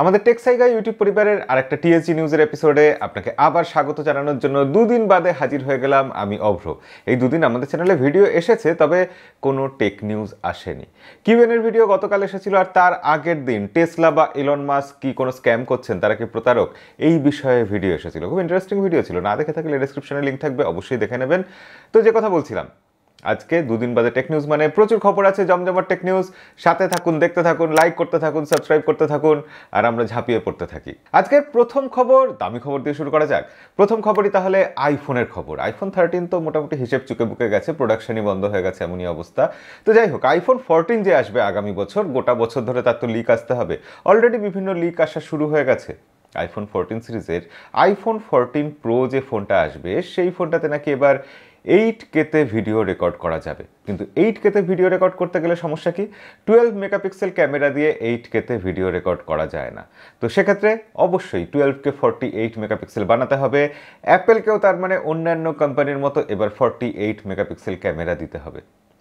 আমাদের টেকসাইগা ইউটিউব পরিবারের আরেকটা টিএসজি নিউজের এপিসোডে আপনাকে আবার স্বাগত জানানোর জন্য দুদিন বাদে হাজির হয়ে গেলাম আমি অভ্র এই দুদিন আমাদের চ্যানেলে ভিডিও এসেছে তবে কোনো টেক নিউজ আসেনি কিউএনের ভিডিও গতকাল এসেছিল আর তার আগের দিন টেসলা বা ইলন মাস কি কোনো স্ক্যাম করছেন তারা কি প্রতারক এই বিষয়ে ভিডিও এসেছিল খুব ইন্টারেস্টিং ভিডিও ছিল না দেখে থাকলে ডিসক্রিপশনে লিঙ্ক থাকবে অবশ্যই দেখে নেবেন তো যে কথা বলছিলাম আজকে দুদিন বাদে টেক নিউজ মানে প্রচুর খবর আছে জমজমার টেক নিউজ সাথে থাকুন দেখতে থাকুন লাইক করতে থাকুন সাবস্ক্রাইব করতে থাকুন আর আমরা ঝাঁপিয়ে পড়তে থাকি আজকের প্রথম খবর দামি খবর দিয়ে শুরু করা যাক প্রথম খবরই তাহলে আইফোনের খবর আইফোন থার্টিন তো মোটামুটি হিসেব চুকে বুকে গেছে প্রোডাকশনই বন্ধ হয়ে গেছে এমনই অবস্থা তো যাই হোক আইফোন ফোরটিন যে আসবে আগামী বছর গোটা বছর ধরে তার তো লিক আসতে হবে অলরেডি বিভিন্ন লিক আসা শুরু হয়ে গেছে আইফোন ফোরটিন সিরিজের আইফোন ফোরটিন প্রো যে ফোনটা আসবে সেই ফোনটাতে নাকি এবার এইট কেতে ভিডিও রেকর্ড করা যাবে কিন্তু এইট কেতে ভিডিও রেকর্ড করতে গেলে সমস্যা কি টুয়েলভ মেগাপিক্সেল ক্যামেরা দিয়ে এইট কেতে ভিডিও রেকর্ড করা যায় না তো সেক্ষেত্রে অবশ্যই টুয়েলভকে ফর্টি এইট মেগাপিক্সেল বানাতে হবে অ্যাপেলকেও তার মানে অন্যান্য কোম্পানির মতো এবার ফর্টি এইট মেগাপিক্সেল ক্যামেরা দিতে হবে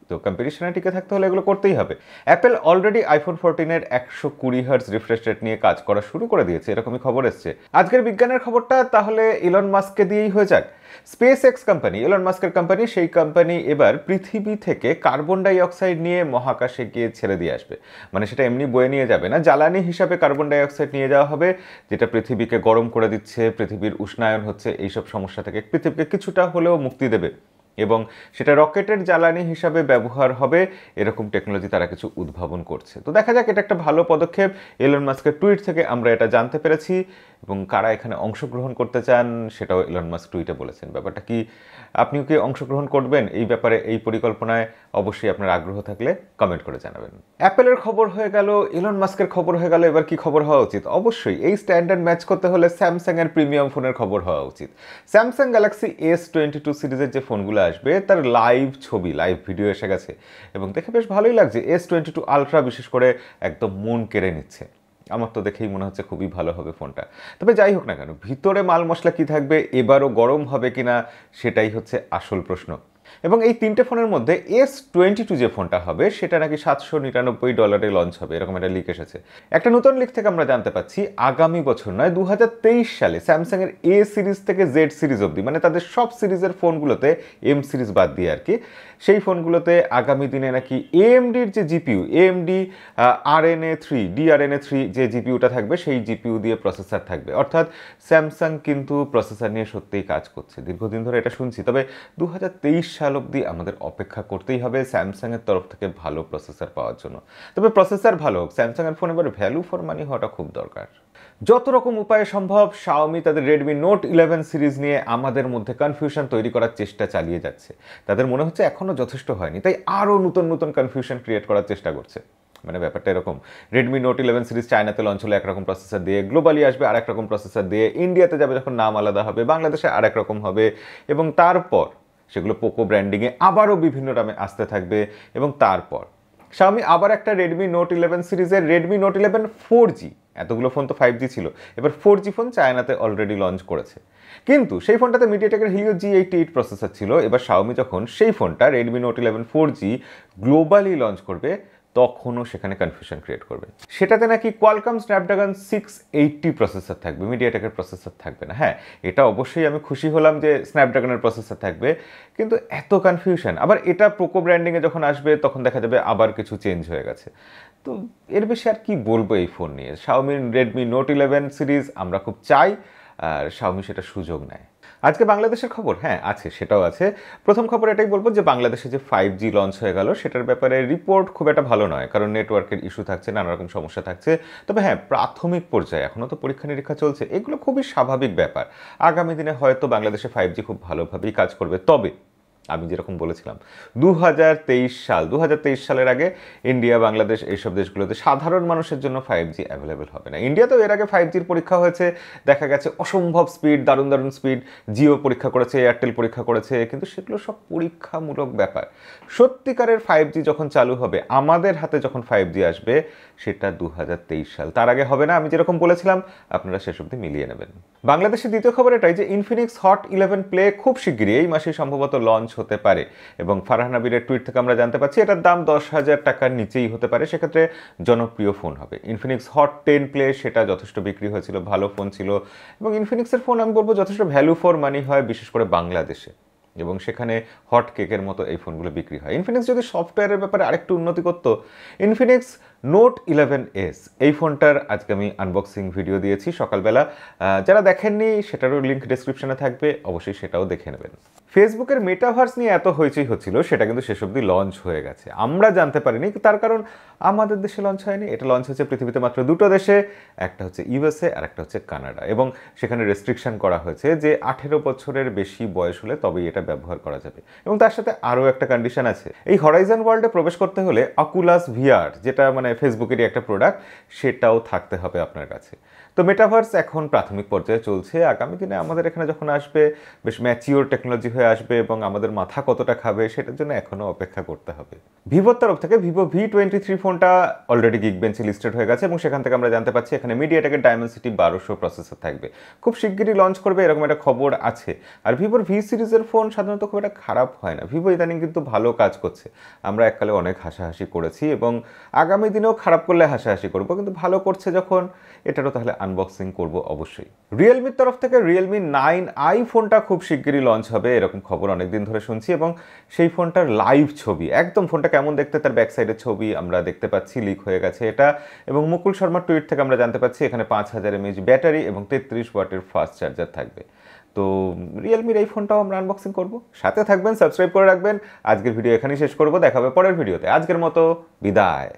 তো কম্পিটিশনে টিকে থাকতে হলে এগুলো করতেই হবে অ্যাপেল অলরেডি আইফোন ফোরটিনের একশো কুড়ি হার্স রিফ্রেশ রেট নিয়ে কাজ করা শুরু করে দিয়েছে এরকমই খবর এসছে আজকের বিজ্ঞানের খবরটা তাহলে ইলন মাস্ককে দিয়েই হয়ে যাক স্পেস এক্স কোম্পানি ইলন মাস্কের কোম্পানি সেই কোম্পানি এবার পৃথিবী থেকে কার্বন ডাইঅক্সাইড নিয়ে মহাকাশে গিয়ে ছেড়ে দিয়ে আসবে মানে সেটা এমনি বয়ে নিয়ে যাবে না জ্বালানি হিসাবে কার্বন ডাইঅক্সাইড নিয়ে যাওয়া হবে যেটা পৃথিবীকে গরম করে দিচ্ছে পৃথিবীর উষ্ণায়ন হচ্ছে এইসব সমস্যা থেকে পৃথিবীকে কিছুটা হলেও মুক্তি দেবে এবং সেটা রকেটের জ্বালানি হিসাবে ব্যবহার হবে এরকম টেকনোলজি তারা কিছু উদ্ভাবন করছে তো দেখা যাক এটা একটা ভালো পদক্ষেপ এলন মাস্কের টুইট থেকে আমরা এটা জানতে পেরেছি এবং কারা এখানে অংশগ্রহণ করতে চান সেটাও এলন মাস্ক টুইটে বলেছেন ব্যাপারটা কি আপনিও কি অংশগ্রহণ করবেন এই ব্যাপারে এই পরিকল্পনায় অবশ্যই আপনার আগ্রহ থাকলে কমেন্ট করে জানাবেন অ্যাপেলের খবর হয়ে গেল এলন মাস্কের খবর হয়ে গেল এবার কি খবর হওয়া উচিত অবশ্যই এই স্ট্যান্ডার্ড ম্যাচ করতে হলে স্যামসাং এর প্রিমিয়াম ফোনের খবর হওয়া উচিত Samsung Galaxy S twenty two সিরিজের যে ফোনগুলো আসবে তার লাইভ ছবি লাইভ ভিডিও এসে গেছে এবং দেখে বেশ ভালোই লাগছে এস টোয়েন্টি টু আলট্রা বিশেষ করে একদম মন কেড়ে নিচ্ছে আমার তো দেখেই মনে হচ্ছে খুবই ভালো হবে ফোনটা তবে যাই হোক না কেন ভিতরে মাল মশলা কী থাকবে এবারও গরম হবে কিনা সেটাই হচ্ছে আসল প্রশ্ন এবং এই তিনটে ফোনের মধ্যে এস টোয়েন্টি টু যে ফোনটা হবে সেটা নাকি সাতশো নিরানব্বই ডলারে লঞ্চ হবে এরকম একটা লিক এসেছে একটা নতুন লিক থেকে আমরা জানতে পাচ্ছি আগামী বছর নয় দু সালে স্যামসাংয়ের এ সিরিজ থেকে জেড সিরিজ অব্দি মানে তাদের সব সিরিজের ফোনগুলোতে এম সিরিজ বাদ দিয়ে আর কি সেই ফোনগুলোতে আগামী দিনে নাকি এএমডির যে GPU AMD R N A three DRNA three যে জিপিউটা থাকবে সেই জিপিউ দিয়ে প্রসেসর থাকবে অর্থাৎ স্যামসাং কিন্তু প্রসেসর নিয়ে সত্যিই কাজ করছে দীর্ঘদিন ধরে এটা শুনছি তবে দু সাল অবধি আমাদের অপেক্ষা করতেই হবে স্যামসাংয়ের তরফ থেকে ভালো প্রসেসর পাওয়ার জন্য তবে প্রসেসর ভালো হোক স্যামসাংয়ের ফোন এবার ভ্যালু ফর মানি হওয়াটা খুব দরকার যত রকম উপায়ে সম্ভব শাওমি তাদের রেডমি নোট ইলেভেন সিরিজ নিয়ে আমাদের মধ্যে কনফিউশন তৈরি করার চেষ্টা চালিয়ে যাচ্ছে তাদের মনে হচ্ছে এখনও যথেষ্ট হয়নি তাই আরও নতুন নতুন কনফিউশন ক্রিয়েট করার চেষ্টা করছে মানে ব্যাপারটা এরকম রেডমি নোট ইলেভেন সিরিজ চায়নাতে লঞ্চ হলে একরকম প্রসেসর দিয়ে গ্লোবালি আসবে আর একরকম প্রসেসর দিয়ে ইন্ডিয়াতে যাবে যখন নাম আলাদা হবে বাংলাদেশে আর রকম হবে এবং তারপর সেগুলো পোকো ব্র্যান্ডিংয়ে আবারও বিভিন্ন দামে আসতে থাকবে এবং তারপর স্বামী আবার একটা রেডমি নোট ইলেভেন সিরিজের Redmi Note eleven four G এতগুলো ফোন তো ফাইভ জি ছিল এবার ফোর জি ফোন চায়নাতে অলরেডি লঞ্চ করেছে কিন্তু সেই ফোনটাতে মিডিয়াটেকের Helio G eighty eight processor ছিল এবার শাওমি যখন সেই ফোনটা Redmi Note eleven four G globally launch করবে তখনও সেখানে কনফিউশন ক্রিয়েট করবে সেটাতে নাকি Qualcomm Snapdragon six eighty processor থাকবে মিডিয়াটেকের প্রসেসর থাকবে না হ্যাঁ এটা অবশ্যই আমি খুশি হলাম যে স্ন্যাপড্রাগনের প্রসেসর থাকবে কিন্তু এত কনফিউশন আবার এটা প্রোকো ব্র্যান্ডিংয়ে যখন আসবে তখন দেখা যাবে আবার কিছু চেঞ্জ হয়ে গেছে তো এর বেশি আর কি বলবো এই ফোন নিয়ে Xiaomi Redmi Note eleven series আমরা খুব চাই আর শাওমি সেটা সুযোগ নেয় আজকে বাংলাদেশের খবর হ্যাঁ আছে সেটাও আছে প্রথম খবর এটাই বলবো যে বাংলাদেশে যে ফাইভ জি লঞ্চ হয়ে গেল সেটার ব্যাপারে রিপোর্ট খুব একটা ভালো নয় কারণ নেটওয়ার্কের ইস্যু থাকছে নানা রকম সমস্যা থাকছে তবে হ্যাঁ প্রাথমিক পর্যায়ে এখনও তো পরীক্ষা নিরীক্ষা চলছে এগুলো খুবই স্বাভাবিক ব্যাপার আগামী দিনে হয়তো বাংলাদেশে ফাইভ জি খুব ভালোভাবেই কাজ করবে তবে আমি যেরকম বলেছিলাম দু সাল দু সালের আগে ইন্ডিয়া বাংলাদেশ এইসব দেশগুলোতে সাধারণ মানুষের জন্য ফাইভ জি অ্যাভেলেবেল হবে না ইন্ডিয়াতেও এর আগে ফাইভ জির পরীক্ষা হয়েছে দেখা গেছে অসম্ভব স্পিড দারুণ দারুণ স্পিড জিও পরীক্ষা করেছে এয়ারটেল পরীক্ষা করেছে কিন্তু সেগুলো সব পরীক্ষামূলক ব্যাপার সত্যিকারের ফাইভ জি যখন চালু হবে আমাদের হাতে যখন ফাইভ জি আসবে সেটা দু সাল তার আগে হবে না আমি যেরকম বলেছিলাম আপনারা শেষ অবধি মিলিয়ে নেবেন বাংলাদেশের দ্বিতীয় খবর এটাই যে ইনফিনিক্স হট ইলেভেন প্লে খুব শীঘ্রই এই মাসে সম্ভবত লঞ্চ হতে পারে এবং ফারহান আবিরের টুইট থেকে আমরা জানতে পারছি এটার দাম দশ হাজার টাকার নিচেই হতে পারে সেক্ষেত্রে জনপ্রিয় ফোন হবে ইনফিনিক্স হট টেন প্লে সেটা যথেষ্ট বিক্রি হয়েছিল ভালো ফোন ছিল এবং ইনফিনিক্সের ফোন আমি বলবো যথেষ্ট ভ্যালু ফর মানি হয় বিশেষ করে বাংলাদেশে এবং সেখানে হট কেকের মতো এই ফোনগুলো বিক্রি হয় ইনফিনিক্স যদি সফটওয়্যারের ব্যাপারে আরেকটু উন্নতি করতো ইনফিনিক্স নোট ইলেভেন এস এই ফোনটার আজকে আমি আনবক্সিং ভিডিও দিয়েছি সকালবেলা যারা দেখেননি সেটারও লিঙ্ক ডিসক্রিপশানে থাকবে অবশ্যই সেটাও দেখে নেবেন ফেসবুকের মেটাভার্স নিয়ে এত হয়েছেই হচ্ছিল সেটা কিন্তু শেষ অব্দি লঞ্চ হয়ে গেছে আমরা জানতে পারিনি তার কারণ আমাদের দেশে লঞ্চ হয়নি এটা লঞ্চ হয়েছে পৃথিবীতে মাত্র দুটো দেশে একটা হচ্ছে ইউএসএ আর একটা হচ্ছে কানাডা এবং সেখানে রেস্ট্রিকশন করা হয়েছে যে আঠেরো বছরের বেশি বয়স হলে তবেই এটা ব্যবহার করা যাবে এবং তার সাথে আরও একটা কন্ডিশন আছে এই হরাইজন ওয়ার্ল্ডে প্রবেশ করতে হলে অকুলাস ভিআর যেটা মানে ফেসবুকেরই মানে একটা প্রোডাক্ট সেটাও থাকতে হবে আপনার কাছে তো মেটাভার্স এখন প্রাথমিক পর্যায়ে চলছে আগামী দিনে আমাদের এখানে যখন আসবে বেশ ম্যাচিওর টেকনোলজি হয়ে আসবে এবং আমাদের মাথা কতটা খাবে সেটার জন্য এখনও অপেক্ষা করতে হবে ভিভোর তরফ থেকে ভিভো ভি টোয়েন্টি থ্রি ফোনটা অলরেডি গিগ বেঞ্চে লিস্টেড হয়ে গেছে এবং সেখান থেকে আমরা জানতে পারছি এখানে ডায়মন্ড ডায়মেন্সিটি বারোশো প্রসেসর থাকবে খুব শিগগিরই লঞ্চ করবে এরকম একটা খবর আছে আর ভিভোর ভি সিরিজের ফোন সাধারণত খুব একটা খারাপ হয় না ভিভো ইদানিং কিন্তু ভালো কাজ করছে আমরা এককালে অনেক হাসাহাসি করেছি এবং আগামী দিনে দিনেও খারাপ করলে হাসাহাসি করব কিন্তু ভালো করছে যখন এটারও তাহলে আনবক্সিং করব অবশ্যই রিয়েলমির তরফ থেকে রিয়েলমি নাইন আই ফোনটা খুব শিগগিরই লঞ্চ হবে এরকম খবর অনেক দিন ধরে শুনছি এবং সেই ফোনটার লাইভ ছবি একদম ফোনটা কেমন দেখতে তার ব্যাক ছবি আমরা দেখতে পাচ্ছি লিক হয়ে গেছে এটা এবং মুকুল শর্মার টুইট থেকে আমরা জানতে পাচ্ছি এখানে পাঁচ হাজার এমএইচ ব্যাটারি এবং তেত্রিশ ওয়াটের ফাস্ট চার্জার থাকবে তো রিয়েলমির এই ফোনটাও আমরা আনবক্সিং করব সাথে থাকবেন সাবস্ক্রাইব করে রাখবেন আজকের ভিডিও এখানেই শেষ করব দেখাবে পরের ভিডিওতে আজকের মতো বিদায়